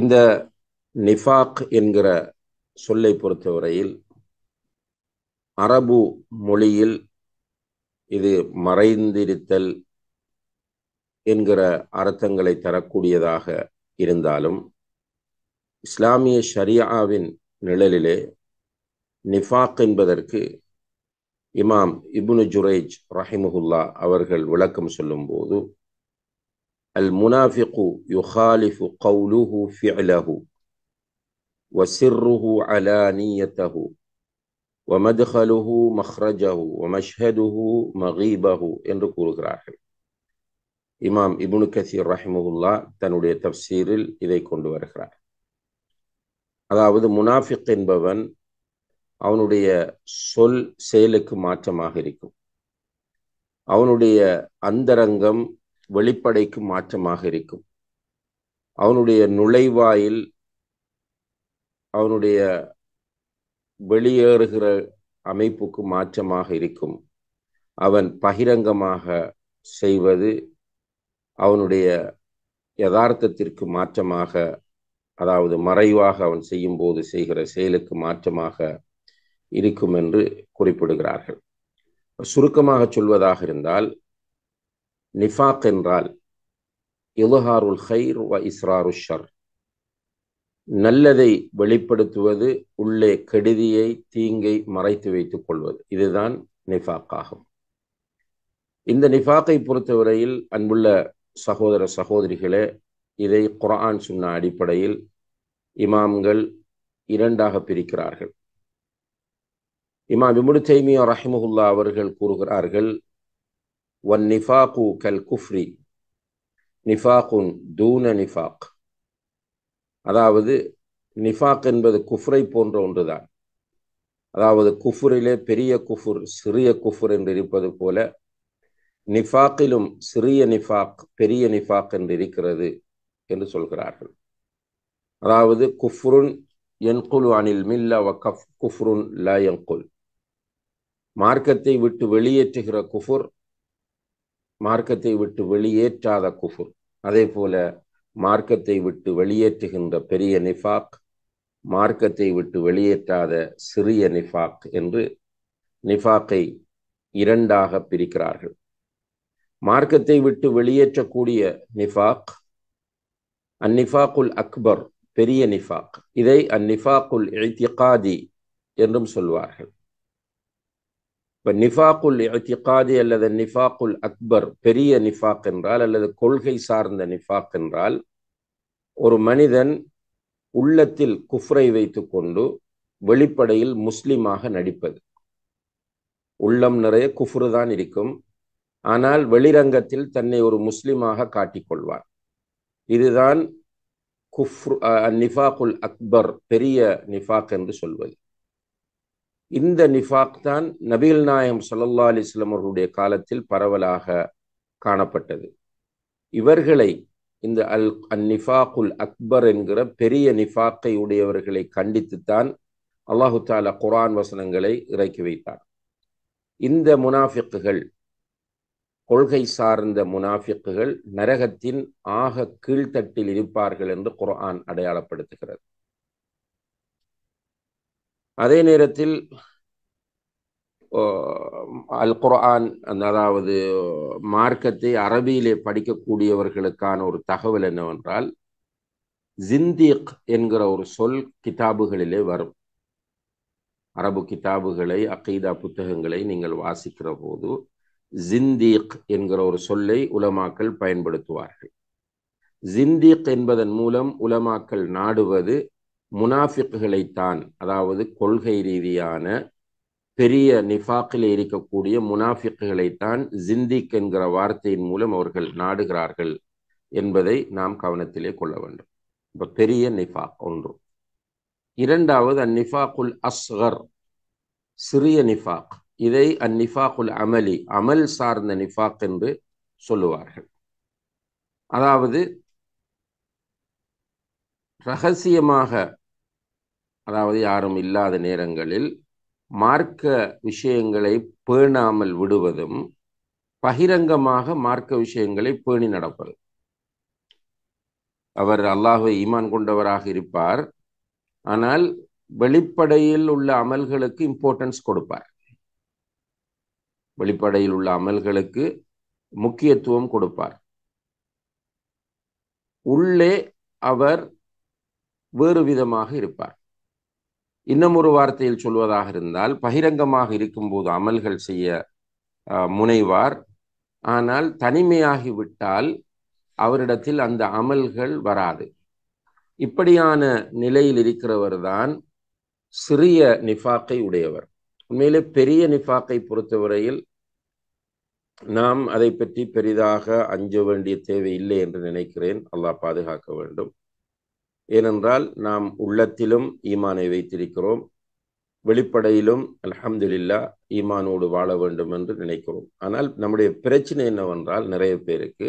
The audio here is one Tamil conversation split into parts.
இந்த நிஃபாக் என்கிற சொல்லை பொறுத்தவரையில் அரபு மொழியில் இது மறைந்திருத்தல் என்கிற அர்த்தங்களை தரக்கூடியதாக இருந்தாலும் இஸ்லாமிய ஷரியாவின் நிழலிலே நிஃபாக் என்பதற்கு இமாம் இபுனு ஜுரேஜ் ரஹிமுகுல்லா அவர்கள் விளக்கம் சொல்லும்போது المنافق يخالف قوله فعله وسره علانيته ومدخله مخرجه ومشهده مغيبه என்று கூறுகிறார்கள் இமாம் இபுனு கசீர் ரஹிமுல்லா தன்னுடைய தப்சீரில் இதை கொண்டு வருகிறார் அதாவது முனாஃபிக் என்பவன் அவனுடைய சொல் செயலுக்கு மாற்றமாக இருக்கும் அவனுடைய அந்தரங்கம் வெளிப்படைக்கு மாற்றமாக இருக்கும் அவனுடைய நுழைவாயில் அவனுடைய வெளியேறுகிற அமைப்புக்கு மாற்றமாக இருக்கும் அவன் பகிரங்கமாக செய்வது அவனுடைய யதார்த்தத்திற்கு மாற்றமாக அதாவது மறைவாக அவன் செய்யும் போது செய்கிற செயலுக்கு மாற்றமாக இருக்கும் என்று குறிப்பிடுகிறார்கள் சுருக்கமாக சொல்வதாக இருந்தால் நிஃபாக் என்றால் இலுஹாருல் ஹைர் வ இஸ்ராரு ஷர் நல்லதை வெளிப்படுத்துவது உள்ளே கெடுதியை தீங்கை மறைத்து வைத்துக் கொள்வது இதுதான் நிஃபாக் ஆகும் இந்த நிஃபாக்கை பொறுத்தவரையில் அன்புள்ள சகோதர சகோதரிகளே இதை குரான் சொன்ன அடிப்படையில் இமாம்கள் இரண்டாக பிரிக்கிறார்கள் இமாம் விமுடு தைமியா ரஹிமஹுல்லா அவர்கள் கூறுகிறார்கள் والنفاق كالكفر நிஃபாக் தூன நிஃபாக் அதாவது நிஃபாக் என்பது குஃப்ரை போன்ற ஒன்றுதான் அதாவது குஃப்ரிலே பெரிய குஃபுர் சிறிய குஃபுர் என்று இருப்பது போல நிஃபாக்கிலும் சிறிய நிஃபாக் பெரிய நிஃபாக் என்று இருக்கிறது என்று சொல்கிறார்கள் அதாவது குஃப்ருன் என்குல் அனில் மில்லா வ கஃப் குஃப்ருன் லா என்குல் மார்க்கத்தை விட்டு வெளியேற்றுகிற குஃபுர் மார்க்கத்தை விட்டு வெளியேற்றாத குஃபுர் அதே போல மார்க்கத்தை விட்டு வெளியேற்றுகின்ற பெரிய நிஃபாக் மார்க்கத்தை விட்டு வெளியேற்றாத சிறிய நிஃபாக் என்று நிஃபாக்கை இரண்டாக பிரிக்கிறார்கள் மார்க்கத்தை விட்டு வெளியேற்றக்கூடிய நிஃபாக் அந்நிஃபாக்குல் அக்பர் பெரிய நிஃபாக் இதை அந்நிஃபாக்குல் இழ்த்திகாதி என்றும் சொல்வார்கள் இப்போ நிஃபாக்குல் இத்திகாது அல்லது நிஃபாக்குல் அக்பர் பெரிய நிஃபாக் என்றால் அல்லது கொள்கை சார்ந்த நிஃபாக் என்றால் ஒரு மனிதன் உள்ளத்தில் குஃப்ரை வைத்து கொண்டு வெளிப்படையில் முஸ்லீமாக நடிப்பது உள்ளம் நிறைய குஃப்ரு தான் இருக்கும் ஆனால் வெளிரங்கத்தில் தன்னை ஒரு முஸ்லீமாக காட்டிக்கொள்வார் இதுதான் குஃப்ரு நிஃபாக்குல் அக்பர் பெரிய நிஃபாக் என்று சொல்வது இந்த நிஃபாக் தான் நபிகள் நாயம் சல்லல்லா அலிஸ்லாம் அவர்களுடைய காலத்தில் பரவலாக காணப்பட்டது இவர்களை இந்த அல் அந்நிஃபாக்குல் அக்பர் என்கிற பெரிய நிஃபாக்கை உடையவர்களை கண்டித்துத்தான் அல்லாஹு தாலா குரான் வசனங்களை இறக்கி வைத்தார் இந்த முனாஃபிக்குகள் கொள்கை சார்ந்த முனாஃபிக்குகள் நரகத்தின் ஆக கீழ்த்தட்டில் இருப்பார்கள் என்று குரான் அடையாளப்படுத்துகிறது அதே நேரத்தில் அல் குர்ஆன் அந்த அதாவது மார்க்கத்தை அரபியிலே படிக்கக்கூடியவர்களுக்கான ஒரு தகவல் என்னவென்றால் ஜிந்திக் என்கிற ஒரு சொல் கிதாபுகளிலே வரும் அரபு கிதாபுகளை அகைதா புத்தகங்களை நீங்கள் வாசிக்கிற போது ஜிந்தீக் என்கிற ஒரு சொல்லை உலமாக்கள் பயன்படுத்துவார்கள் ஜிந்தீக் என்பதன் மூலம் உலமாக்கள் நாடுவது முனாஃபிக்குகளைத்தான் அதாவது கொள்கை ரீதியான பெரிய நிஃபாக்கில் இருக்கக்கூடிய முனாஃபிக்குகளைத்தான் ஜிந்திக் என்கிற வார்த்தையின் மூலம் அவர்கள் நாடுகிறார்கள் என்பதை நாம் கவனத்திலே கொள்ள வேண்டும் இப்போ பெரிய நிஃபாக் ஒன்று இரண்டாவது அந்நிஃபாக்குல் அஸ்கர் சிறிய நிஃபாக் இதை அந்நிஃபாக்குல் அமலி அமல் சார்ந்த நிஃபாக் என்று சொல்லுவார்கள் அதாவது ரகசியமாக அதாவது யாரும் இல்லாத நேரங்களில் மார்க்க விஷயங்களை பேணாமல் விடுவதும் பகிரங்கமாக மார்க்க விஷயங்களை பேணி நடப்பது அவர் அல்லாஹை ஈமான் கொண்டவராக இருப்பார் ஆனால் வெளிப்படையில் உள்ள அமல்களுக்கு இம்பார்ட்டன்ஸ் கொடுப்பார் வெளிப்படையில் உள்ள அமல்களுக்கு முக்கியத்துவம் கொடுப்பார் உள்ளே அவர் வேறு விதமாக இருப்பார் இன்னும் ஒரு வார்த்தையில் சொல்வதாக இருந்தால் பகிரங்கமாக இருக்கும்போது அமல்கள் செய்ய முனைவார் ஆனால் தனிமையாகிவிட்டால் அவரிடத்தில் அந்த அமல்கள் வராது இப்படியான நிலையில் இருக்கிறவர் தான் சிறிய நிஃபாக்கை உடையவர் உண்மையிலே பெரிய நிஃபாக்கை பொறுத்தவரையில் நாம் அதை பற்றி பெரிதாக அஞ்ச வேண்டிய தேவை இல்லை என்று நினைக்கிறேன் அல்லாஹ் பாதுகாக்க வேண்டும் ஏனென்றால் நாம் உள்ளத்திலும் ஈமானை வைத்திருக்கிறோம் வெளிப்படையிலும் அலமதுல்லா ஈமானோடு வாழ வேண்டும் என்று நினைக்கிறோம் ஆனால் நம்முடைய பிரச்சனை என்னவென்றால் நிறைய பேருக்கு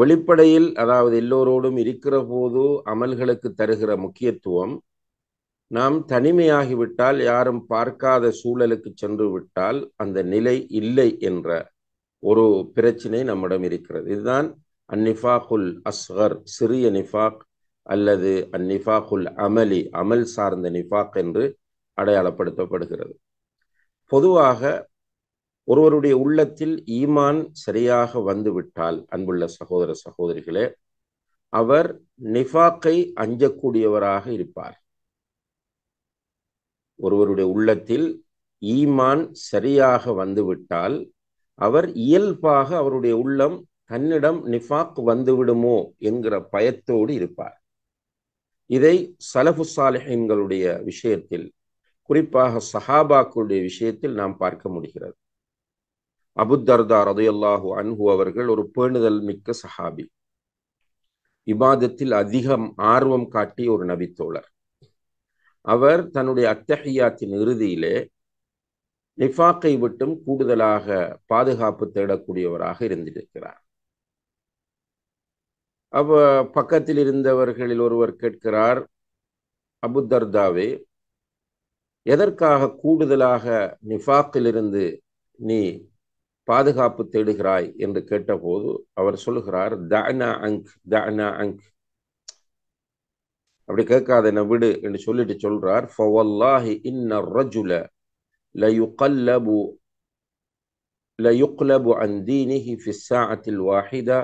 வெளிப்படையில் அதாவது எல்லோரோடும் இருக்கிற போது அமல்களுக்கு தருகிற முக்கியத்துவம் நாம் தனிமையாகிவிட்டால் யாரும் பார்க்காத சூழலுக்கு சென்று விட்டால் அந்த நிலை இல்லை என்ற ஒரு பிரச்சனை நம்மிடம் இருக்கிறது இதுதான் அந்நிஃபாகுல் அஸ்ஹர் சிறிய நிஃபாக் அல்லது அந்நிஃபாகுல் அமலி அமல் சார்ந்த நிஃபாக் என்று அடையாளப்படுத்தப்படுகிறது பொதுவாக ஒருவருடைய உள்ளத்தில் ஈமான் சரியாக வந்துவிட்டால் அன்புள்ள சகோதர சகோதரிகளே அவர் நிஃபாக்கை அஞ்சக்கூடியவராக இருப்பார் ஒருவருடைய உள்ளத்தில் ஈமான் சரியாக வந்துவிட்டால் அவர் இயல்பாக அவருடைய உள்ளம் தன்னிடம் நிஃபாக் வந்துவிடுமோ என்கிற பயத்தோடு இருப்பார் இதை சலஃபு சாலிஹின்களுடைய விஷயத்தில் குறிப்பாக சஹாபாக்களுடைய விஷயத்தில் நாம் பார்க்க முடிகிறது அபுத்தர்தா ரதையல்லாஹு அன்ஹு அவர்கள் ஒரு பேணுதல் மிக்க சஹாபி இபாதத்தில் அதிகம் ஆர்வம் காட்டிய ஒரு நபித்தோழர் அவர் தன்னுடைய அத்தகையாத்தின் இறுதியிலே நிஃபாக்கை விட்டும் கூடுதலாக பாதுகாப்பு தேடக்கூடியவராக இருந்திருக்கிறார் அவ பக்கத்தில் இருந்தவர்களில் ஒருவர் கேட்கிறார் அபுதர்தாவே எதற்காக கூடுதலாக நிஃபாக்கிலிருந்து நீ பாதுகாப்பு தேடுகிறாய் என்று கேட்டபோது அவர் சொல்லுகிறார் தனா அங்க் தனா அங்க் அப்படி கேட்காத என்ன விடு என்று சொல்லிட்டு சொல்றார் ஃபவல்லாஹி இன்ன ரஜுல லயுகல்லபு லயுக்லபு அன் தீனிஹி ஃபிஸ்ஸாஅத்தில் வாஹிதா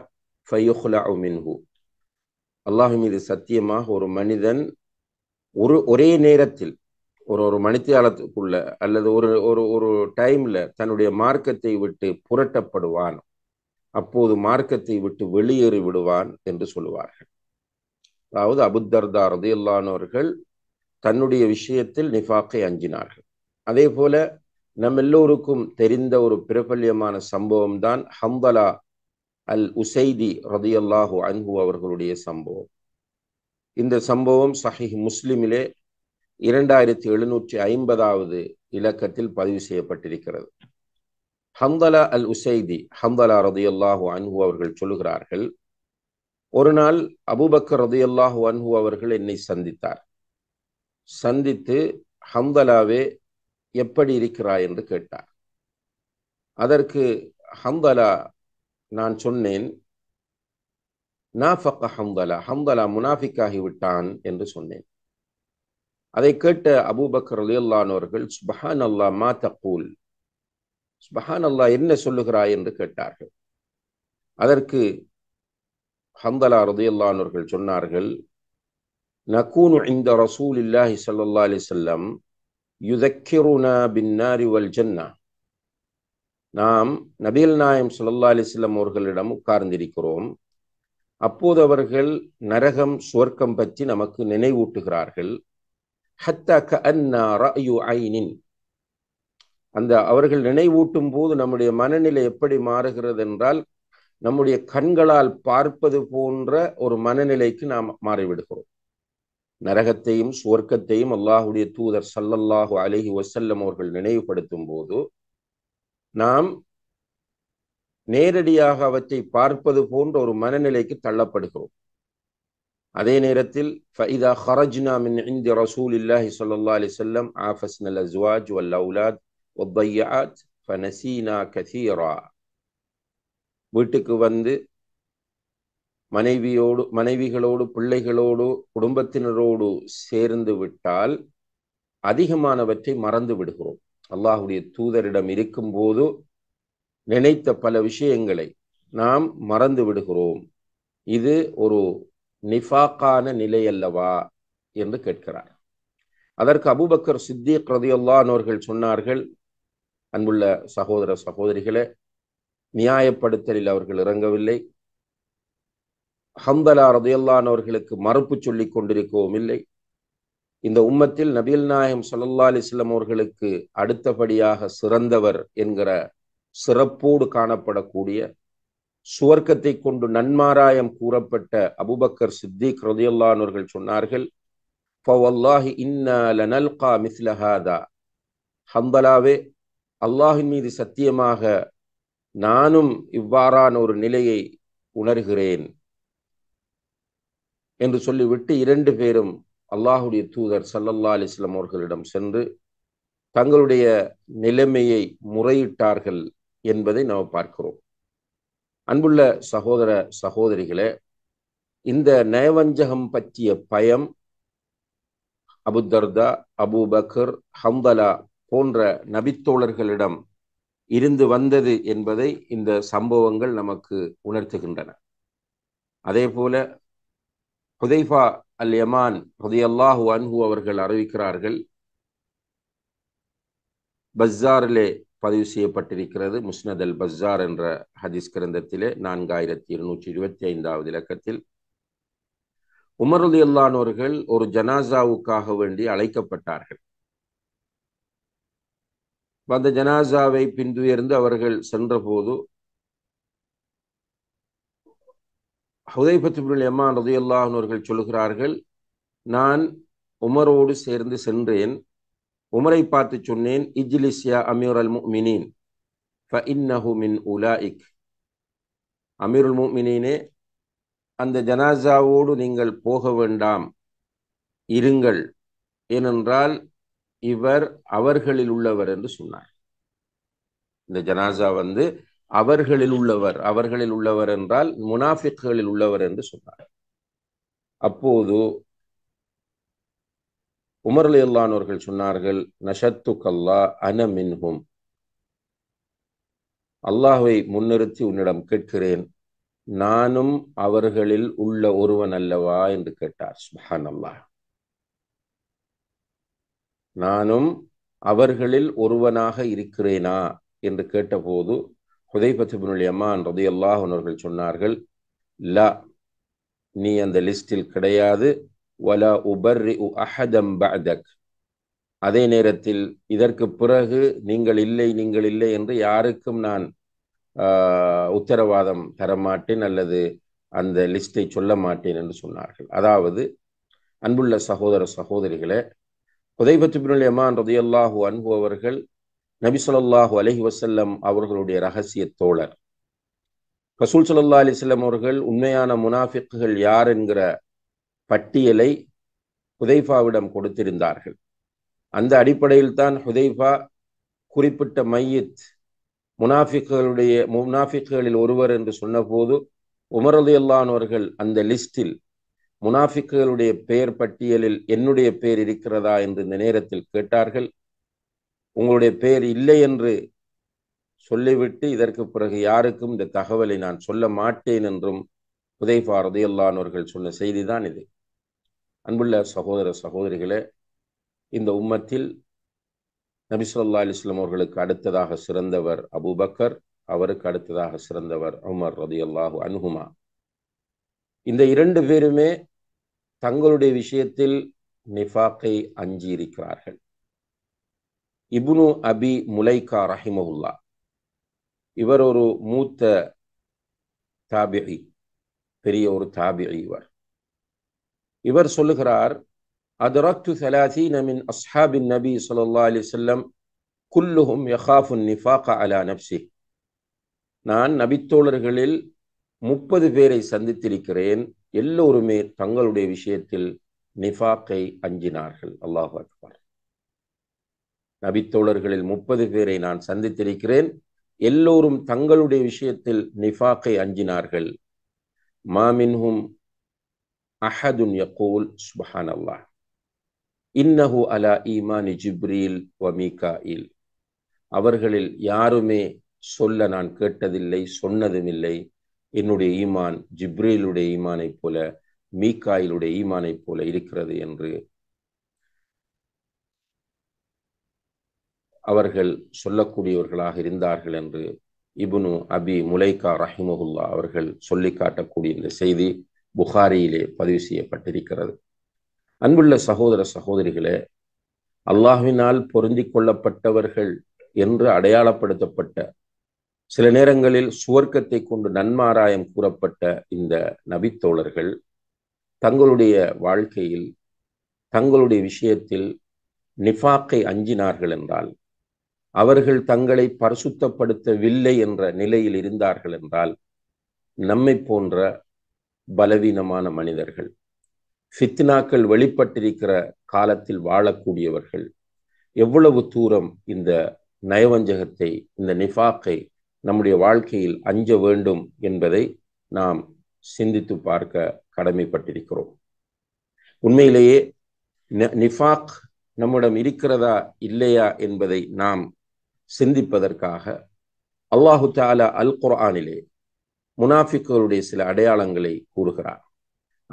ஃபையுஹ்லா மின்ஹு அல்லாஹு மீது சத்தியமாக ஒரு மனிதன் ஒரு ஒரே நேரத்தில் ஒரு ஒரு மனிதாலத்துக்குள்ள அல்லது ஒரு ஒரு ஒரு டைம்ல தன்னுடைய மார்க்கத்தை விட்டு புரட்டப்படுவான் அப்போது மார்க்கத்தை விட்டு வெளியேறி விடுவான் என்று சொல்லுவார்கள் அதாவது அபுத்தர்தா ரதியுல்லானவர்கள் தன்னுடைய விஷயத்தில் நிஃபாக்கை அஞ்சினார்கள் அதே போல நம் எல்லோருக்கும் தெரிந்த ஒரு பிரபல்யமான சம்பவம் தான் ஹம்பலா அல் உசைதி ரதியல்லாஹு அன்ஹு அவர்களுடைய சம்பவம் இந்த சம்பவம் சஹிஹ் முஸ்லிமிலே இரண்டாயிரத்தி எழுநூற்றி ஐம்பதாவது இலக்கத்தில் பதிவு செய்யப்பட்டிருக்கிறது ஹம்தலா அல் உசைதி ஹம்தலா ரதியல்லாஹு அன்ஹு அவர்கள் சொல்லுகிறார்கள் ஒரு நாள் அபுபக்கர் ரதியல்லாஹு அன்ஹு அவர்கள் என்னை சந்தித்தார் சந்தித்து ஹம்தலாவே எப்படி இருக்கிறாய் என்று கேட்டார் அதற்கு ஹம்தலா நான் சொன்னேன் நாஃபக்க ஹம்தலா ஹம்தலா முனாஃபிக்காகி விட்டான் என்று சொன்னேன் அதை கேட்ட அபூபக்கர் அலியல்லான் அவர்கள் சுபஹான் அல்லா மா தக்கூல் சுபஹான் அல்லா என்ன சொல்லுகிறாய் என்று கேட்டார்கள் அதற்கு ஹந்தலா ரதியல்லானவர்கள் சொன்னார்கள் நகூனு இந்த ரசூல் இல்லாஹி சல்லா அலிசல்லம் யுதக்கிருனா பின்னாரி வல் ஜன்னா நாம் நபீல் நாயம் சுல்லா அலிஸ்லம் அவர்களிடம் உட்கார்ந்திருக்கிறோம் அப்போது அவர்கள் நரகம் சுவர்க்கம் பற்றி நமக்கு நினைவூட்டுகிறார்கள் ஐனின் அந்த அவர்கள் நினைவூட்டும் போது நம்முடைய மனநிலை எப்படி மாறுகிறது என்றால் நம்முடைய கண்களால் பார்ப்பது போன்ற ஒரு மனநிலைக்கு நாம் மாறிவிடுகிறோம் நரகத்தையும் சுவர்க்கத்தையும் அல்லாஹுடைய தூதர் சல்லல்லாஹு அலஹி வசல்லம் அவர்கள் நினைவுபடுத்தும் போது நாம் நேரடியாக அவற்றை பார்ப்பது போன்ற ஒரு மனநிலைக்கு தள்ளப்படுகிறோம் அதே நேரத்தில் ஃபைதா ஹரஜ்னா மின் ரசூல் இல்லாஹி சொல்லல்லா அலி சொல்லம் ஆஃபஸ் ஒப்பையாத் ஃபனசீனா கசீரா வீட்டுக்கு வந்து மனைவியோடு மனைவிகளோடு பிள்ளைகளோடு குடும்பத்தினரோடு சேர்ந்து விட்டால் அதிகமானவற்றை மறந்து விடுகிறோம் அல்லாஹுடைய தூதரிடம் இருக்கும்போது நினைத்த பல விஷயங்களை நாம் மறந்து விடுகிறோம் இது ஒரு நிஃபாக்கான நிலை அல்லவா என்று கேட்கிறார் அதற்கு அபுபக்கர் சித்திக் ரதியுல்லான் அவர்கள் சொன்னார்கள் அன்புள்ள சகோதர சகோதரிகளை நியாயப்படுத்தலில் அவர்கள் இறங்கவில்லை ஹந்தலா ரதையல்லானவர்களுக்கு மறுப்பு சொல்லிக் கொண்டிருக்கவும் இல்லை இந்த உம்மத்தில் நபியல் நாயகம் சொல்லல்லா அலிஸ்லம் அவர்களுக்கு அடுத்தபடியாக சிறந்தவர் என்கிற சிறப்போடு காணப்படக்கூடிய சுவர்க்கத்தை கொண்டு நன்மாராயம் கூறப்பட்ட அபுபக்கர் சித்திக் ரதியுல்லானவர்கள் சொன்னார்கள் ஹம்பலாவே அல்லாஹின் மீது சத்தியமாக நானும் இவ்வாறான ஒரு நிலையை உணர்கிறேன் என்று சொல்லிவிட்டு இரண்டு பேரும் அல்லாஹுடைய தூதர் சல்லல்லா அலிஸ்லாம் அவர்களிடம் சென்று தங்களுடைய நிலைமையை முறையிட்டார்கள் என்பதை நாம் பார்க்கிறோம் அன்புள்ள சகோதர சகோதரிகளே இந்த நயவஞ்சகம் பற்றிய பயம் அபுதர்தா அபு பக்கர் ஹம்பலா போன்ற நபித்தோழர்களிடம் இருந்து வந்தது என்பதை இந்த சம்பவங்கள் நமக்கு உணர்த்துகின்றன அதே போல ஹுதைஃபா அல் யமான் ரதியல்லாஹு அன்ஹு அவர்கள் அறிவிக்கிறார்கள் பஸ்ஸாரிலே பதிவு செய்யப்பட்டிருக்கிறது முஸ்னத் அல் பஸ்ஸார் என்ற ஹதீஸ் கிரந்தத்திலே நான்காயிரத்தி இருநூற்றி இருபத்தி ஐந்தாவது இலக்கத்தில் உமருதி அல்லானோர்கள் ஒரு ஜனாசாவுக்காக வேண்டி அழைக்கப்பட்டார்கள் அந்த ஜனாசாவை பின்துயர்ந்து அவர்கள் சென்றபோது ஹுதைபத்துபின் எம்மா ரதியுல்லாஹன் சொல்கிறார்கள் நான் உமரோடு சேர்ந்து சென்றேன் உமரை பார்த்து சொன்னேன் இஜ்லிஸ்யா அமீர் அல் ஃப மின் உலா இக் அமீருல் முமினீனே அந்த ஜனாசாவோடு நீங்கள் போக வேண்டாம் இருங்கள் ஏனென்றால் இவர் அவர்களில் உள்ளவர் என்று சொன்னார் இந்த ஜனாசா வந்து அவர்களில் உள்ளவர் அவர்களில் உள்ளவர் என்றால் முனாஃபிக்குகளில் உள்ளவர் என்று சொன்னார் அப்போது உமர் அல்லானவர்கள் சொன்னார்கள் நஷத்து கல்லா அன மின்ஹும் அல்லாஹுவை முன்னிறுத்தி உன்னிடம் கேட்கிறேன் நானும் அவர்களில் உள்ள ஒருவன் அல்லவா என்று கேட்டார் சுபஹான் அல்லாஹ் நானும் அவர்களில் ஒருவனாக இருக்கிறேனா என்று கேட்டபோது ஹுதைபத்துபினுல் அம்மான் ரதி அல்லாஹ் அவர்கள் சொன்னார்கள் லா நீ அந்த லிஸ்டில் கிடையாது வலா உபர்ரி உ அஹதம் பஅதக் அதே நேரத்தில் இதற்கு பிறகு நீங்கள் இல்லை நீங்கள் இல்லை என்று யாருக்கும் நான் உத்தரவாதம் தரமாட்டேன் அல்லது அந்த லிஸ்டை சொல்ல மாட்டேன் என்று சொன்னார்கள் அதாவது அன்புள்ள சகோதர சகோதரிகளே குதைபத்துபின் யமான் ரதியல்லாஹு அன்பு அவர்கள் நபி சொல்லாஹு அலஹி வசல்லம் அவர்களுடைய ரகசிய தோழர் ரசூல் சல்லா அலிஸ்லம் அவர்கள் உண்மையான முனாஃபிக்குகள் யார் என்கிற பட்டியலை ஹுதைஃபாவிடம் கொடுத்திருந்தார்கள் அந்த அடிப்படையில் தான் ஹுதைஃபா குறிப்பிட்ட மையத் முனாஃபிக்குகளுடைய முனாஃபிக்குகளில் ஒருவர் என்று சொன்னபோது உமரதையல்லானவர்கள் அந்த லிஸ்டில் முனாஃபிக்குகளுடைய பெயர் பட்டியலில் என்னுடைய பெயர் இருக்கிறதா என்று இந்த நேரத்தில் கேட்டார்கள் உங்களுடைய பெயர் இல்லை என்று சொல்லிவிட்டு இதற்கு பிறகு யாருக்கும் இந்த தகவலை நான் சொல்ல மாட்டேன் என்றும் உதய்ஃபா ரதையல்லானவர்கள் சொன்ன செய்தி தான் இது அன்புள்ள சகோதர சகோதரிகளே இந்த உம்மத்தில் நபிசுல்லா அலிஸ்லாம் அவர்களுக்கு அடுத்ததாக சிறந்தவர் அபுபக்கர் அவருக்கு அடுத்ததாக சிறந்தவர் உமர் ரதி அனுகுமா இந்த இரண்டு பேருமே தங்களுடைய விஷயத்தில் நிஃபாக்கை அஞ்சி இருக்கிறார்கள் இபுனு அபி முலைகா ரஹிமவுல்லா இவர் ஒரு மூத்த தாபிகி பெரிய ஒரு தாபிகி இவர் இவர் சொல்லுகிறார் அதரக்து சலாசீன மின் அஸ்ஹாபின் நபி சொல்லா அலி சொல்லம் குல்லுஹும் யஹாஃபுன் நிஃபாக அலா நப்சி நான் நபித்தோழர்களில் முப்பது பேரை சந்தித்திருக்கிறேன் எல்லோருமே தங்களுடைய விஷயத்தில் நிஃபாக்கை அஞ்சினார்கள் அல்லாஹ் அக்பர் நபித்தோழர்களில் முப்பது பேரை நான் சந்தித்திருக்கிறேன் எல்லோரும் தங்களுடைய விஷயத்தில் நிஃபாக்கை அஞ்சினார்கள் மாமின்ஹும் அஹதுன் யகூல் சுபஹான் அல்லாஹ் இன்னஹு அலா ஈமானி ஜிப்ரீல் இல் அவர்களில் யாருமே சொல்ல நான் கேட்டதில்லை சொன்னதும் இல்லை என்னுடைய ஈமான் ஜிப்ரீலுடைய ஈமானைப் போல மீக்காயிலுடைய ஈமானைப் போல இருக்கிறது என்று அவர்கள் சொல்லக்கூடியவர்களாக இருந்தார்கள் என்று இபுனு அபி முலைகா ரஹிமஹுல்லா அவர்கள் சொல்லி காட்டக்கூடிய இந்த செய்தி புகாரியிலே பதிவு செய்யப்பட்டிருக்கிறது அன்புள்ள சகோதர சகோதரிகளே அல்லாஹினால் பொருந்தி கொள்ளப்பட்டவர்கள் என்று அடையாளப்படுத்தப்பட்ட சில நேரங்களில் சுவர்க்கத்தை கொண்டு நன்மாராயம் கூறப்பட்ட இந்த நபித்தோழர்கள் தங்களுடைய வாழ்க்கையில் தங்களுடைய விஷயத்தில் நிஃபாக்கை அஞ்சினார்கள் என்றால் அவர்கள் தங்களை பரிசுத்தப்படுத்தவில்லை என்ற நிலையில் இருந்தார்கள் என்றால் நம்மை போன்ற பலவீனமான மனிதர்கள் ஃபித்னாக்கள் வெளிப்பட்டிருக்கிற காலத்தில் வாழக்கூடியவர்கள் எவ்வளவு தூரம் இந்த நயவஞ்சகத்தை இந்த நிஃபாக்கை நம்முடைய வாழ்க்கையில் அஞ்ச வேண்டும் என்பதை நாம் சிந்தித்து பார்க்க கடமைப்பட்டிருக்கிறோம் உண்மையிலேயே நிஃபாக் நம்மிடம் இருக்கிறதா இல்லையா என்பதை நாம் சிந்திப்பதற்காக அல்லாஹு தாலா அல் குர்ஆனிலே முனாஃபிக்குகளுடைய சில அடையாளங்களை கூறுகிறார்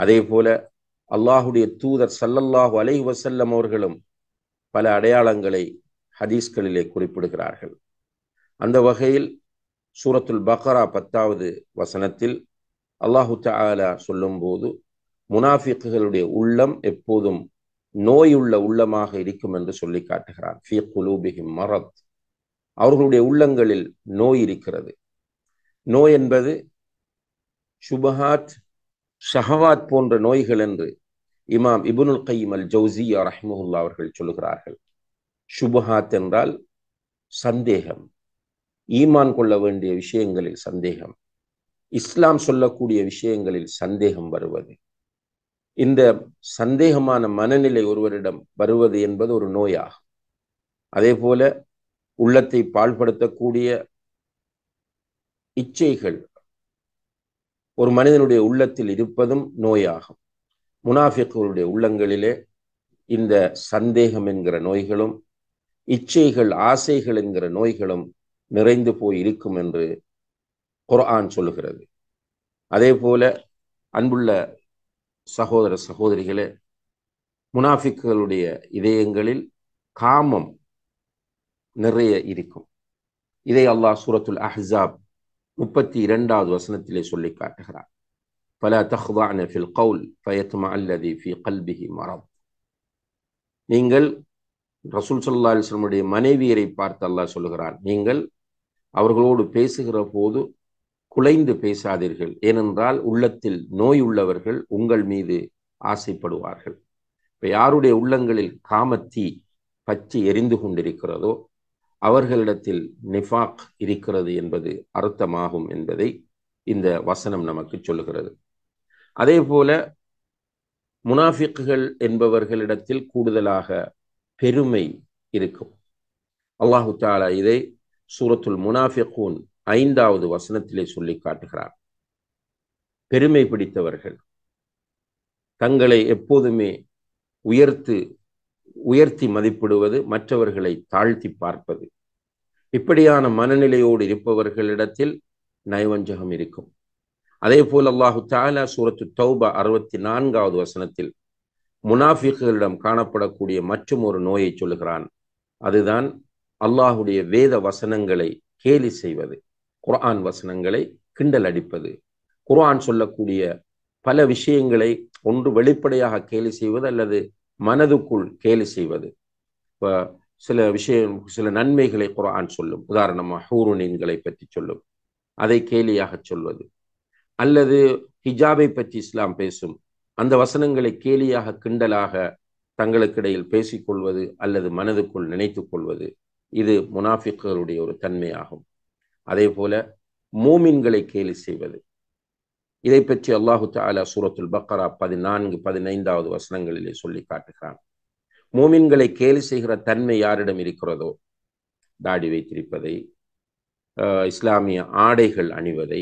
அதே போல அல்லாஹுடைய தூதர் சல்லல்லாஹு அலை வசல்லம் அவர்களும் பல அடையாளங்களை ஹதீஸ்களிலே குறிப்பிடுகிறார்கள் அந்த வகையில் சூரத்துல் பக்ரா பத்தாவது வசனத்தில் அல்லாஹு தாலா சொல்லும்போது முனாஃபிக்குகளுடைய உள்ளம் எப்போதும் நோயுள்ள உள்ளமாக இருக்கும் என்று சொல்லி காட்டுகிறார் ஃபி மரத் அவர்களுடைய உள்ளங்களில் நோய் இருக்கிறது நோய் என்பது சுபஹாத் ஷஹவாத் போன்ற நோய்கள் என்று இமாம் இபுனுல் கைம் அல் ஜவுசியா ரஹ்முல்லா அவர்கள் சொல்லுகிறார்கள் சுபஹாத் என்றால் சந்தேகம் ஈமான் கொள்ள வேண்டிய விஷயங்களில் சந்தேகம் இஸ்லாம் சொல்லக்கூடிய விஷயங்களில் சந்தேகம் வருவது இந்த சந்தேகமான மனநிலை ஒருவரிடம் வருவது என்பது ஒரு நோயாகும் அதே போல உள்ளத்தை பாழ்படுத்தக்கூடிய இச்சைகள் ஒரு மனிதனுடைய உள்ளத்தில் இருப்பதும் நோயாகும் முனாஃபிக்களுடைய உள்ளங்களிலே இந்த சந்தேகம் என்கிற நோய்களும் இச்சைகள் ஆசைகள் என்கிற நோய்களும் நிறைந்து போய் இருக்கும் என்று குர்ஆன் சொல்லுகிறது அதே போல அன்புள்ள சகோதர சகோதரிகளே முனாஃபிக்குகளுடைய இதயங்களில் காமம் நிறைய இருக்கும் இதை அல்லாஹ் சூரத்துல் அஹாப் முப்பத்தி இரண்டாவது வசனத்திலே சொல்லி காட்டுகிறார் பல தஹ்வான கவுல் பயத்மா அல்லது ஃபி கல்பிஹி மரம் நீங்கள் ரசூல் சல்லா அலிஸ்லமுடைய மனைவியரை பார்த்து அல்லாஹ் சொல்கிறார் நீங்கள் அவர்களோடு பேசுகிற போது குலைந்து பேசாதீர்கள் ஏனென்றால் உள்ளத்தில் நோய் உள்ளவர்கள் உங்கள் மீது ஆசைப்படுவார்கள் இப்போ யாருடைய உள்ளங்களில் காமத்தி பற்றி எரிந்து கொண்டிருக்கிறதோ அவர்களிடத்தில் நிஃபாக் இருக்கிறது என்பது அர்த்தமாகும் என்பதை இந்த வசனம் நமக்கு சொல்லுகிறது அதே போல முனாஃபிக்குகள் என்பவர்களிடத்தில் கூடுதலாக பெருமை இருக்கும் அல்லாஹு தாலா இதை சூரத்துல் முனாஃபிகூன் ஐந்தாவது வசனத்திலே சொல்லி காட்டுகிறார் பெருமை பிடித்தவர்கள் தங்களை எப்போதுமே உயர்த்து உயர்த்தி மதிப்பிடுவது மற்றவர்களை தாழ்த்தி பார்ப்பது இப்படியான மனநிலையோடு இருப்பவர்களிடத்தில் நயவஞ்சகம் இருக்கும் அதே போல் அல்லாஹு தாலா சூரத்து தௌபா அறுபத்தி நான்காவது வசனத்தில் முனாஃபிக்குகளிடம் காணப்படக்கூடிய மற்றும் ஒரு நோயை சொல்கிறான் அதுதான் அல்லாஹுடைய வேத வசனங்களை கேலி செய்வது குர்ஆன் வசனங்களை கிண்டல் அடிப்பது குர்ஆன் சொல்லக்கூடிய பல விஷயங்களை ஒன்று வெளிப்படையாக கேலி செய்வது அல்லது மனதுக்குள் கேலி செய்வது இப்போ சில விஷயம் சில நன்மைகளை குரான் சொல்லும் உதாரணமாக ஹூருனின்களை பற்றி சொல்லும் அதை கேலியாக சொல்வது அல்லது ஹிஜாபை பற்றி இஸ்லாம் பேசும் அந்த வசனங்களை கேலியாக கிண்டலாக தங்களுக்கிடையில் பேசிக்கொள்வது அல்லது மனதுக்குள் நினைத்து கொள்வது இது முனாஃபிக்களுடைய ஒரு தன்மையாகும் அதே போல மூமின்களை கேலி செய்வது இதை பற்றி அல்லாஹு தாலா சூரத்துல் பக்கரா பதினான்கு பதினைந்தாவது வசனங்களிலே சொல்லி காட்டுகிறான் மோமின்களை கேலி செய்கிற தன்மை யாரிடம் இருக்கிறதோ தாடி வைத்திருப்பதை இஸ்லாமிய ஆடைகள் அணிவதை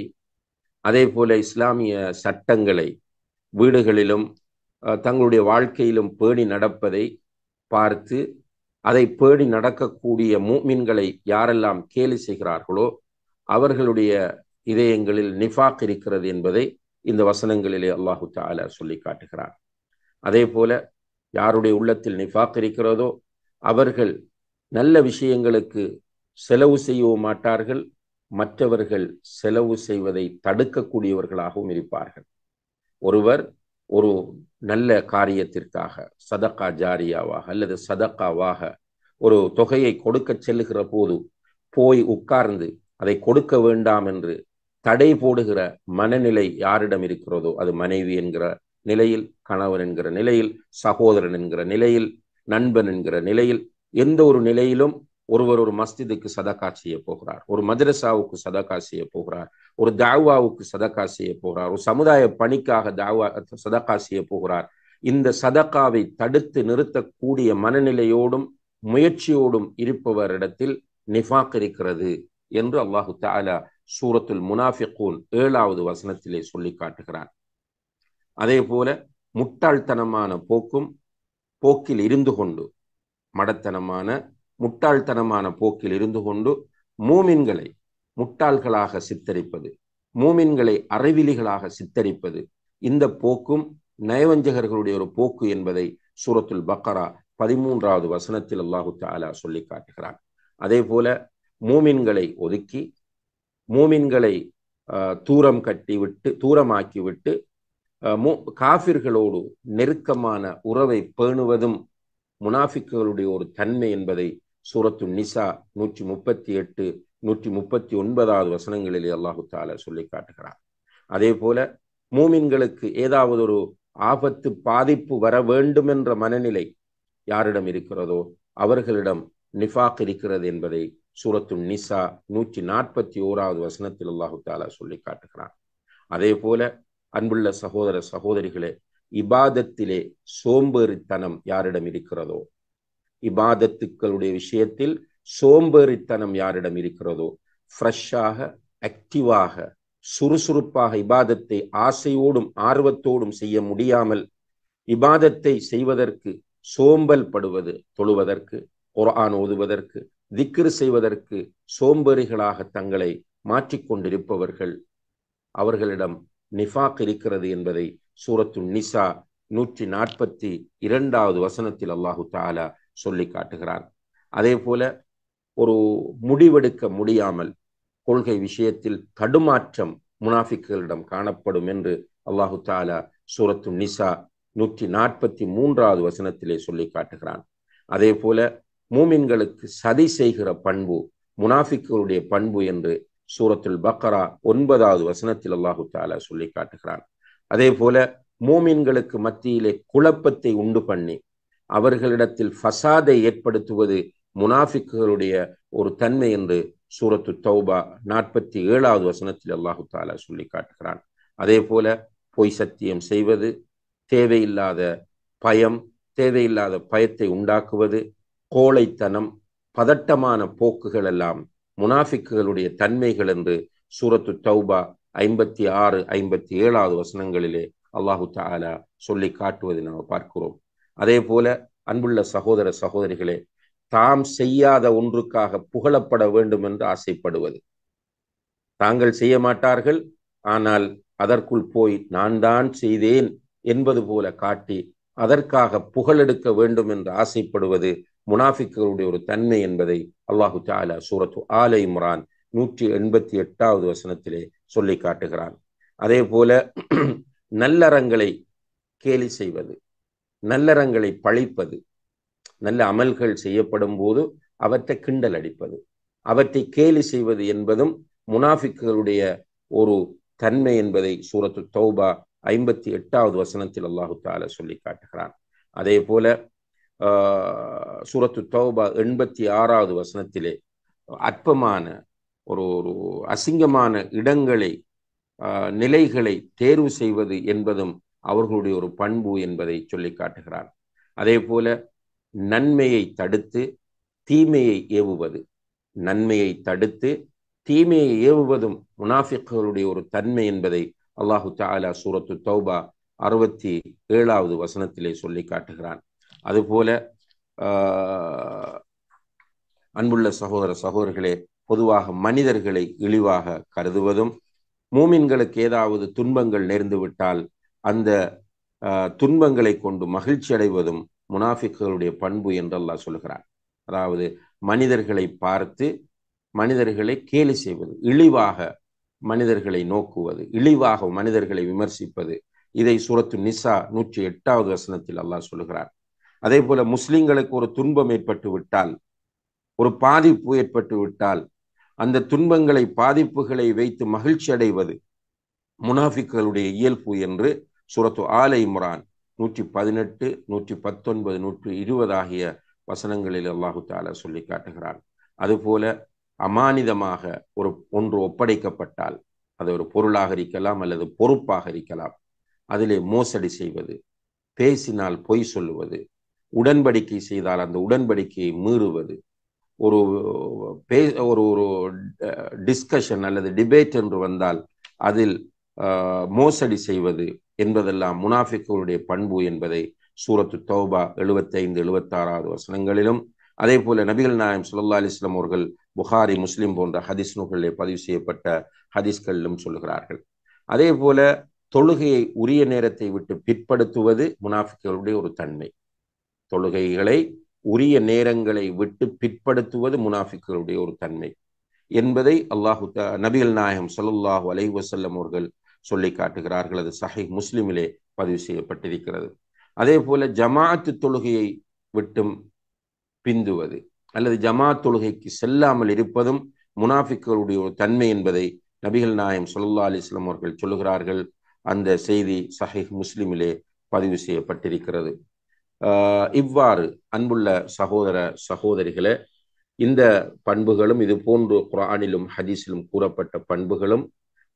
அதே போல இஸ்லாமிய சட்டங்களை வீடுகளிலும் தங்களுடைய வாழ்க்கையிலும் பேணி நடப்பதை பார்த்து அதை பேணி நடக்கக்கூடிய மூமின்களை யாரெல்லாம் கேலி செய்கிறார்களோ அவர்களுடைய இதயங்களில் நிஃபாக் இருக்கிறது என்பதை இந்த வசனங்களிலே அல்லாஹு தாலா சொல்லி காட்டுகிறார் அதே போல யாருடைய உள்ளத்தில் நிஃபாக் இருக்கிறதோ அவர்கள் நல்ல விஷயங்களுக்கு செலவு செய்யவும் மாட்டார்கள் மற்றவர்கள் செலவு செய்வதை தடுக்கக்கூடியவர்களாகவும் இருப்பார்கள் ஒருவர் ஒரு நல்ல காரியத்திற்காக சதக்கா ஜாரியாவாக அல்லது சதக்காவாக ஒரு தொகையை கொடுக்க செல்லுகிற போது போய் உட்கார்ந்து அதை கொடுக்க வேண்டாம் என்று தடை போடுகிற மனநிலை யாரிடம் இருக்கிறதோ அது மனைவி என்கிற நிலையில் கணவன் என்கிற நிலையில் சகோதரன் என்கிற நிலையில் நண்பன் என்கிற நிலையில் எந்த ஒரு நிலையிலும் ஒருவர் ஒரு மஸ்திதுக்கு சதக்கா செய்ய போகிறார் ஒரு மதரசாவுக்கு சதக்கா செய்ய போகிறார் ஒரு தாவாவுக்கு சதக்கா செய்ய போகிறார் ஒரு சமுதாய பணிக்காக தாவா சதக்கா செய்ய போகிறார் இந்த சதக்காவை தடுத்து நிறுத்தக்கூடிய மனநிலையோடும் முயற்சியோடும் இருப்பவரிடத்தில் நிஃபாக் இருக்கிறது என்று அல்லாஹு தாலா சூரத்துல் முனாஃபிகூன் ஏழாவது வசனத்திலே சொல்லி காட்டுகிறார் அதே போல முட்டாள்தனமான போக்கும் போக்கில் இருந்து கொண்டு மடத்தனமான முட்டாள்தனமான போக்கில் இருந்து கொண்டு மூமின்களை முட்டாள்களாக சித்தரிப்பது மூமின்களை அறிவிலிகளாக சித்தரிப்பது இந்த போக்கும் நயவஞ்சகர்களுடைய ஒரு போக்கு என்பதை சூரத்துல் பக்கரா பதிமூன்றாவது வசனத்தில் அல்லாஹு தாலா சொல்லி காட்டுகிறான் அதே போல மூமின்களை ஒதுக்கி மூமின்களை தூரம் கட்டி விட்டு தூரமாக்கி விட்டு காஃபிர்களோடு நெருக்கமான உறவை பேணுவதும் முனாஃபிக்குகளுடைய ஒரு தன்மை என்பதை சூரத்து நிசா நூற்றி முப்பத்தி எட்டு நூற்றி முப்பத்தி ஒன்பதாவது வசனங்களில் அல்லாஹு தால சொல்லி காட்டுகிறார் அதே போல மூமின்களுக்கு ஏதாவது ஒரு ஆபத்து பாதிப்பு வர வேண்டும் என்ற மனநிலை யாரிடம் இருக்கிறதோ அவர்களிடம் நிஃபாக் இருக்கிறது என்பதை சூரத்து நிசா நூற்றி நாற்பத்தி ஓராவது வசனத்தில் அல்லாஹு தாலா சொல்லி காட்டுகிறான் அதே போல அன்புள்ள சகோதர சகோதரிகளே இபாதத்திலே சோம்பேறித்தனம் யாரிடம் இருக்கிறதோ இபாதத்துக்களுடைய விஷயத்தில் சோம்பேறித்தனம் யாரிடம் இருக்கிறதோ ஃப்ரெஷ்ஷாக ஆக்டிவாக சுறுசுறுப்பாக இபாதத்தை ஆசையோடும் ஆர்வத்தோடும் செய்ய முடியாமல் இபாதத்தை செய்வதற்கு சோம்பல் படுவது தொழுவதற்கு குரான் ஓதுவதற்கு திக்ரு செய்வதற்கு சோம்பேறிகளாக தங்களை மாற்றிக்கொண்டிருப்பவர்கள் அவர்களிடம் நிஃபாக் இருக்கிறது என்பதை சூரத்து நிசா நூற்றி நாற்பத்தி இரண்டாவது வசனத்தில் அல்லாஹு தாலா சொல்லி காட்டுகிறான் அதே போல ஒரு முடிவெடுக்க முடியாமல் கொள்கை விஷயத்தில் தடுமாற்றம் முனாஃபிக்குகளிடம் காணப்படும் என்று அல்லாஹு தாலா சூரத்து நிசா நூற்றி நாற்பத்தி மூன்றாவது வசனத்திலே சொல்லி காட்டுகிறான் அதே போல மூமின்களுக்கு சதி செய்கிற பண்பு முனாஃபிக்குகளுடைய பண்பு என்று சூரத்துல் பக்கரா ஒன்பதாவது வசனத்தில் அல்லாஹு தாலா சொல்லி காட்டுகிறான் அதே போல மூமின்களுக்கு மத்தியிலே குழப்பத்தை உண்டு பண்ணி அவர்களிடத்தில் ஃபசாதை ஏற்படுத்துவது முனாஃபிக்குகளுடைய ஒரு தன்மை என்று சூரத்து தௌபா நாற்பத்தி ஏழாவது வசனத்தில் அல்லாஹு தாலா சொல்லி காட்டுகிறான் அதே போல பொய் சத்தியம் செய்வது தேவையில்லாத பயம் தேவையில்லாத பயத்தை உண்டாக்குவது கோழைத்தனம் பதட்டமான போக்குகள் எல்லாம் முனாஃபிக்குகளுடைய தன்மைகள் என்று சூரத்து தௌபா ஐம்பத்தி ஆறு ஐம்பத்தி ஏழாவது வசனங்களிலே அல்லாஹு தாலா சொல்லி காட்டுவதை நாம் பார்க்கிறோம் அதே போல அன்புள்ள சகோதர சகோதரிகளே தாம் செய்யாத ஒன்றுக்காக புகழப்பட வேண்டும் என்று ஆசைப்படுவது தாங்கள் செய்ய மாட்டார்கள் ஆனால் அதற்குள் போய் நான் தான் செய்தேன் என்பது போல காட்டி அதற்காக புகழெடுக்க வேண்டும் என்று ஆசைப்படுவது முனாஃபிக்களுடைய ஒரு தன்மை என்பதை அல்லாஹு தாலா சூரத்து ஆல இம்ரான் நூற்றி எண்பத்தி எட்டாவது வசனத்திலே சொல்லி காட்டுகிறான் அதே போல நல்லறங்களை கேலி செய்வது நல்லறங்களை பழிப்பது நல்ல அமல்கள் செய்யப்படும் போது அவற்றை கிண்டல் அடிப்பது அவற்றை கேலி செய்வது என்பதும் முனாஃபிக்குகளுடைய ஒரு தன்மை என்பதை சூரத்து தௌபா ஐம்பத்தி எட்டாவது வசனத்தில் அல்லாஹு தாலா சொல்லி காட்டுகிறான் அதே போல சூரத்து தௌபா எண்பத்தி ஆறாவது வசனத்திலே அற்பமான ஒரு ஒரு அசிங்கமான இடங்களை நிலைகளை தேர்வு செய்வது என்பதும் அவர்களுடைய ஒரு பண்பு என்பதை சொல்லி காட்டுகிறார் அதே போல நன்மையை தடுத்து தீமையை ஏவுவது நன்மையை தடுத்து தீமையை ஏவுவதும் முனாஃபிக்களுடைய ஒரு தன்மை என்பதை அல்லாஹு தாலா சூரத்து தௌபா அறுபத்தி ஏழாவது வசனத்திலே சொல்லி காட்டுகிறான் அதுபோல அன்புள்ள சகோதர சகோதரர்களே பொதுவாக மனிதர்களை இழிவாக கருதுவதும் மூமின்களுக்கு ஏதாவது துன்பங்கள் நேர்ந்து விட்டால் அந்த துன்பங்களை கொண்டு மகிழ்ச்சி அடைவதும் முனாஃபிக்களுடைய பண்பு என்றெல்லாம் சொல்கிறார் அதாவது மனிதர்களை பார்த்து மனிதர்களை கேலி செய்வது இழிவாக மனிதர்களை நோக்குவது இழிவாக மனிதர்களை விமர்சிப்பது இதை சுரத்து நிசா நூற்றி எட்டாவது வசனத்தில் அல்லாஹ் சொல்கிறார் அதே போல முஸ்லிம்களுக்கு ஒரு துன்பம் ஏற்பட்டு விட்டால் ஒரு பாதிப்பு ஏற்பட்டு விட்டால் அந்த துன்பங்களை பாதிப்புகளை வைத்து மகிழ்ச்சி அடைவது முனாஃபிக்களுடைய இயல்பு என்று சுரத்து ஆலை முரான் நூற்றி பதினெட்டு நூற்றி பத்தொன்பது நூற்றி இருபது ஆகிய வசனங்களில் அல்லாஹு தாலா சொல்லி காட்டுகிறான் அதுபோல அமானிதமாக ஒரு ஒன்று ஒப்படைக்கப்பட்டால் அது ஒரு பொருளாக இருக்கலாம் அல்லது பொறுப்பாக இருக்கலாம் அதிலே மோசடி செய்வது பேசினால் பொய் சொல்லுவது உடன்படிக்கை செய்தால் அந்த உடன்படிக்கையை மீறுவது ஒரு பே ஒரு ஒரு டிஸ்கஷன் அல்லது டிபேட் என்று வந்தால் அதில் மோசடி செய்வது என்பதெல்லாம் முனாஃபிக்களுடைய பண்பு என்பதை சூரத்து தௌபா எழுபத்தைந்து எழுபத்தாறாவது வசனங்களிலும் அதே போல நபிகள் நாயம் சுல்லா அலிஸ்லாம் அவர்கள் புகாரி முஸ்லிம் போன்ற ஹதீஸ் நூல்களிலே பதிவு செய்யப்பட்ட ஹதீஸ்களிலும் சொல்லுகிறார்கள் அதே போல தொழுகையை உரிய நேரத்தை விட்டு பிற்படுத்துவது முனாஃபிக்களுடைய ஒரு தன்மை தொழுகைகளை உரிய நேரங்களை விட்டு பிற்படுத்துவது முனாஃபிக்களுடைய ஒரு தன்மை என்பதை அல்லாஹு நபிகள் நாயகம் சல்லுல்லாஹு அலை வசல்லம் அவர்கள் சொல்லி காட்டுகிறார்கள் அது சஹை முஸ்லிமிலே பதிவு செய்யப்பட்டிருக்கிறது அதே போல ஜமாத்து தொழுகையை விட்டும் பிந்துவது அல்லது ஜமாத் தொழுகைக்கு செல்லாமல் இருப்பதும் முனாஃபிக்களுடைய ஒரு தன்மை என்பதை நபிகள் நாயம் சொல்லா அலிஸ்லாம் அவர்கள் சொல்லுகிறார்கள் அந்த செய்தி சஹிஹ் முஸ்லிமிலே பதிவு செய்யப்பட்டிருக்கிறது இவ்வாறு அன்புள்ள சகோதர சகோதரிகளே இந்த பண்புகளும் இது போன்று குரானிலும் ஹதீஸிலும் கூறப்பட்ட பண்புகளும்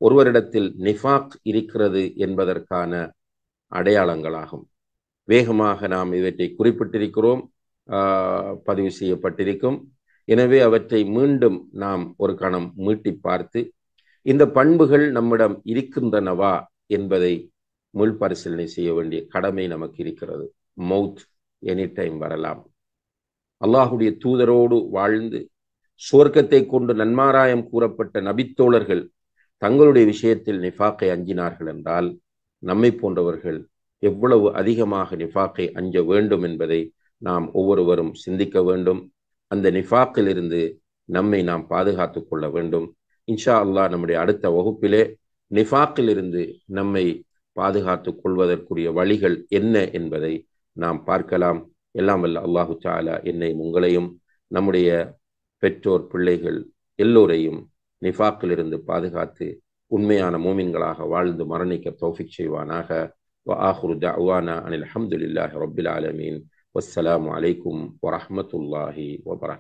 ஒருவரிடத்தில் நிஃபாக் இருக்கிறது என்பதற்கான அடையாளங்களாகும் வேகமாக நாம் இவற்றை குறிப்பிட்டிருக்கிறோம் பதிவு செய்யப்பட்டிருக்கும் எனவே அவற்றை மீண்டும் நாம் ஒரு கணம் மீட்டி பார்த்து இந்த பண்புகள் நம்மிடம் இருக்கின்றனவா என்பதை பரிசீலனை செய்ய வேண்டிய கடமை நமக்கு இருக்கிறது மவுத் எனி டைம் வரலாம் அல்லாஹுடைய தூதரோடு வாழ்ந்து சுவர்க்கத்தை கொண்டு நன்மாராயம் கூறப்பட்ட நபித்தோழர்கள் தங்களுடைய விஷயத்தில் நிஃபாக்கை அஞ்சினார்கள் என்றால் நம்மை போன்றவர்கள் எவ்வளவு அதிகமாக நிஃபாக்கை அஞ்ச வேண்டும் என்பதை நாம் ஒவ்வொருவரும் சிந்திக்க வேண்டும் அந்த நிஃபாக்கிலிருந்து நம்மை நாம் பாதுகாத்து கொள்ள வேண்டும் இன்ஷா அல்லாஹ் நம்முடைய அடுத்த வகுப்பிலே நிஃபாக்கிலிருந்து நம்மை பாதுகாத்து கொள்வதற்குரிய வழிகள் என்ன என்பதை நாம் பார்க்கலாம் எல்லாம் வல்ல அல்லாஹு சாலா என்னை உங்களையும் நம்முடைய பெற்றோர் பிள்ளைகள் எல்லோரையும் நிஃபாக்கிலிருந்து பாதுகாத்து உண்மையான மோமின்களாக வாழ்ந்து மரணிக்க தௌஃபிக் செய்வானாக وآخر دعوانا أن الحمد لله رب العالمين والسلام عليكم ورحمة الله وبركاته